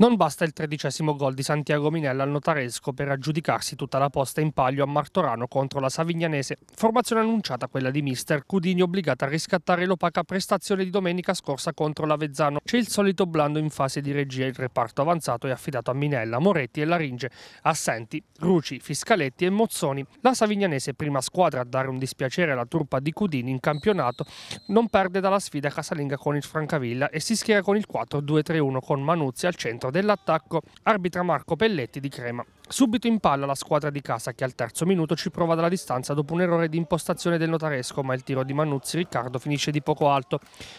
Non basta il tredicesimo gol di Santiago Minella al notaresco per aggiudicarsi tutta la posta in palio a Martorano contro la Savignanese, formazione annunciata quella di mister Cudini obbligata a riscattare l'opaca prestazione di domenica scorsa contro l'Avezzano. C'è il solito blando in fase di regia, il reparto avanzato è affidato a Minella, Moretti e Laringe, assenti Ruci, Fiscaletti e Mozzoni. La Savignanese, prima squadra a dare un dispiacere alla truppa di Cudini in campionato, non perde dalla sfida casalinga con il Francavilla e si schiera con il 4-2-3-1 con Manuzzi al centro dell'attacco arbitra Marco Pelletti di Crema. Subito in palla la squadra di casa che al terzo minuto ci prova dalla distanza dopo un errore di impostazione del notaresco ma il tiro di Mannuzzi Riccardo finisce di poco alto.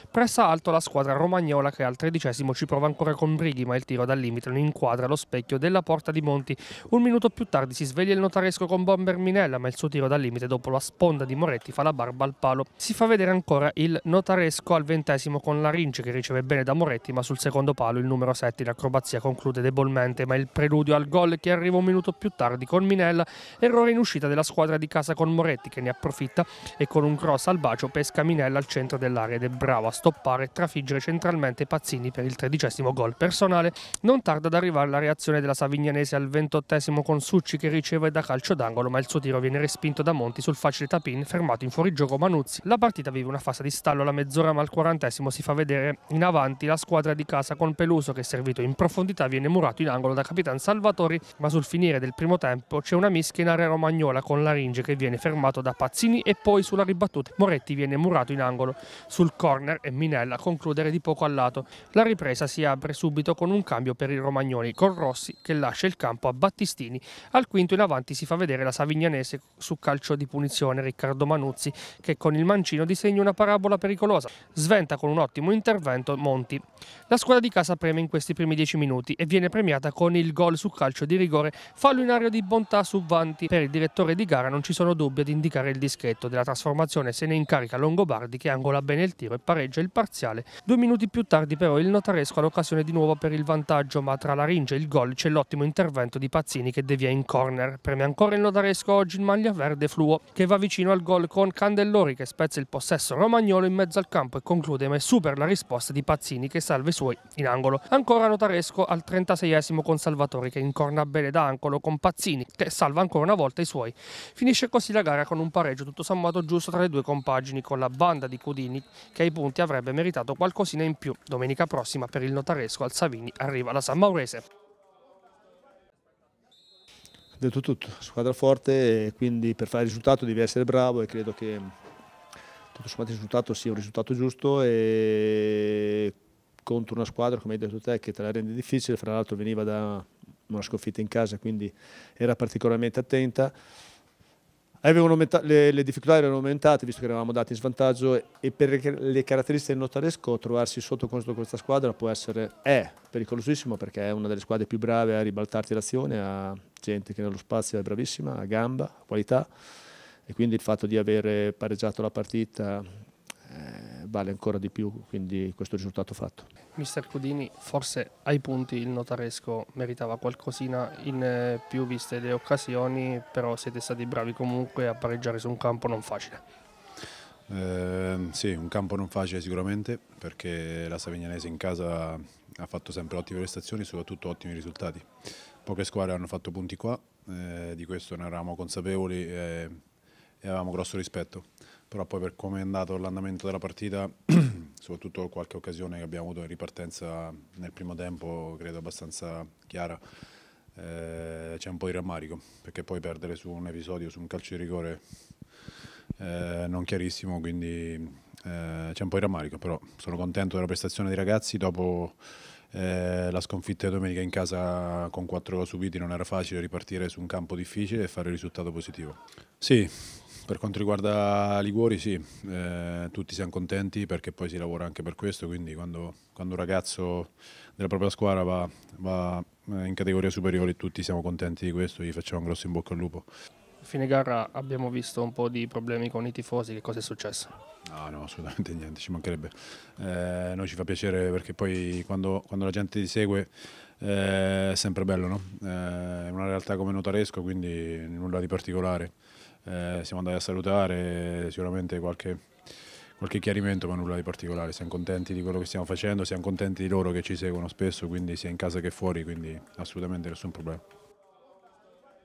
Pressa alto la squadra romagnola che al tredicesimo ci prova ancora con Brighi ma il tiro dal limite non inquadra lo specchio della porta di Monti. Un minuto più tardi si sveglia il notaresco con Bomber Minella ma il suo tiro dal limite dopo la sponda di Moretti fa la barba al palo. Si fa vedere ancora il notaresco al ventesimo con Larinci che riceve bene da Moretti ma sul secondo palo il numero 7 in acrobazia conclude debolmente ma il preludio al gol che arriva un minuto più tardi con Minella, errore in uscita della squadra di casa con Moretti che ne approfitta e con un cross al bacio pesca Minella al centro dell'area ed è bravo a stoppare e trafiggere centralmente Pazzini per il tredicesimo gol personale. Non tarda ad arrivare la reazione della Savignanese al ventottesimo con Succi che riceve da calcio d'angolo ma il suo tiro viene respinto da Monti sul facile tapin fermato in fuorigioco Manuzzi. La partita vive una fase di stallo alla mezz'ora ma al quarantesimo si fa vedere in avanti la squadra di casa con Peluso che servito in profondità viene murato in angolo da Capitan Salvatori ma sul finire del primo tempo c'è una mischia in area romagnola con Laringe che viene fermato da Pazzini e poi sulla ribattuta Moretti viene murato in angolo sul corner e Minella a concludere di poco al lato. La ripresa si apre subito con un cambio per i romagnoli con Rossi che lascia il campo a Battistini. Al quinto in avanti si fa vedere la Savignanese su calcio di punizione Riccardo Manuzzi che con il mancino disegna una parabola pericolosa. Sventa con un ottimo intervento Monti. La squadra di casa preme in questi primi dieci minuti e viene premiata con il gol su calcio di rigore Fallo in area di bontà su Vanti. Per il direttore di gara non ci sono dubbi ad indicare il dischetto della trasformazione, se ne incarica Longobardi che angola bene il tiro e pareggia il parziale. Due minuti più tardi però il notaresco ha l'occasione di nuovo per il vantaggio, ma tra la ringe e il gol c'è l'ottimo intervento di Pazzini che devia in corner. Preme ancora il notaresco oggi in maglia verde fluo che va vicino al gol con Candellori che spezza il possesso romagnolo in mezzo al campo e conclude ma è super la risposta di Pazzini che salve i suoi in angolo. Ancora notaresco al 36esimo con Salvatore che incorna bene da d'angolo con Pazzini che salva ancora una volta i suoi. Finisce così la gara con un pareggio tutto sommato giusto tra le due compagini con la banda di Cudini che ai punti avrebbe meritato qualcosina in più. Domenica prossima per il notaresco al Savini arriva la San Maurese. Detto tutto, squadra forte quindi per fare il risultato devi essere bravo e credo che tutto sommato il risultato sia un risultato giusto e contro una squadra come hai detto te che te la rende difficile, fra l'altro veniva da una sconfitta in casa, quindi era particolarmente attenta. Le, le, difficoltà erano aumentate visto che eravamo dati in svantaggio e per le caratteristiche del notaresco trovarsi sotto contro questa squadra può essere, è pericolosissimo perché è una delle squadre più brave a ribaltarti l'azione, ha gente che nello spazio è bravissima, ha gamba, ha qualità e quindi il fatto di avere pareggiato la partita vale ancora di più quindi questo risultato fatto. Mister Cudini, forse ai punti il notaresco meritava qualcosina in eh, più viste le occasioni, però siete stati bravi comunque a pareggiare su un campo non facile. Eh, sì, un campo non facile sicuramente perché la Savignanese in casa ha fatto sempre ottime prestazioni e soprattutto ottimi risultati. Poche squadre hanno fatto punti qua, eh, di questo ne eravamo consapevoli. Eh, e avevamo grosso rispetto. Però poi per come è andato l'andamento della partita, soprattutto qualche occasione che abbiamo avuto in ripartenza nel primo tempo, credo abbastanza chiara, eh, c'è un po' di rammarico, perché poi perdere su un episodio, su un calcio di rigore eh, non chiarissimo, quindi eh, c'è un po' di rammarico, però sono contento della prestazione dei ragazzi dopo... Eh, la sconfitta di domenica in casa con quattro gol subiti non era facile ripartire su un campo difficile e fare il risultato positivo. Sì, per quanto riguarda Liguori, sì, eh, tutti siamo contenti perché poi si lavora anche per questo, quindi quando, quando un ragazzo della propria squadra va, va eh, in categoria superiore tutti siamo contenti di questo, gli facciamo un grosso in bocca al lupo. A fine gara abbiamo visto un po' di problemi con i tifosi, che cosa è successo? No, no, assolutamente niente, ci mancherebbe. Eh, noi ci fa piacere perché poi quando, quando la gente ti segue eh, è sempre bello, no? Eh, è una realtà come notaresco, quindi nulla di particolare eh, siamo andati a salutare eh, sicuramente qualche, qualche chiarimento ma nulla di particolare, siamo contenti di quello che stiamo facendo, siamo contenti di loro che ci seguono spesso, quindi sia in casa che fuori, quindi assolutamente nessun problema.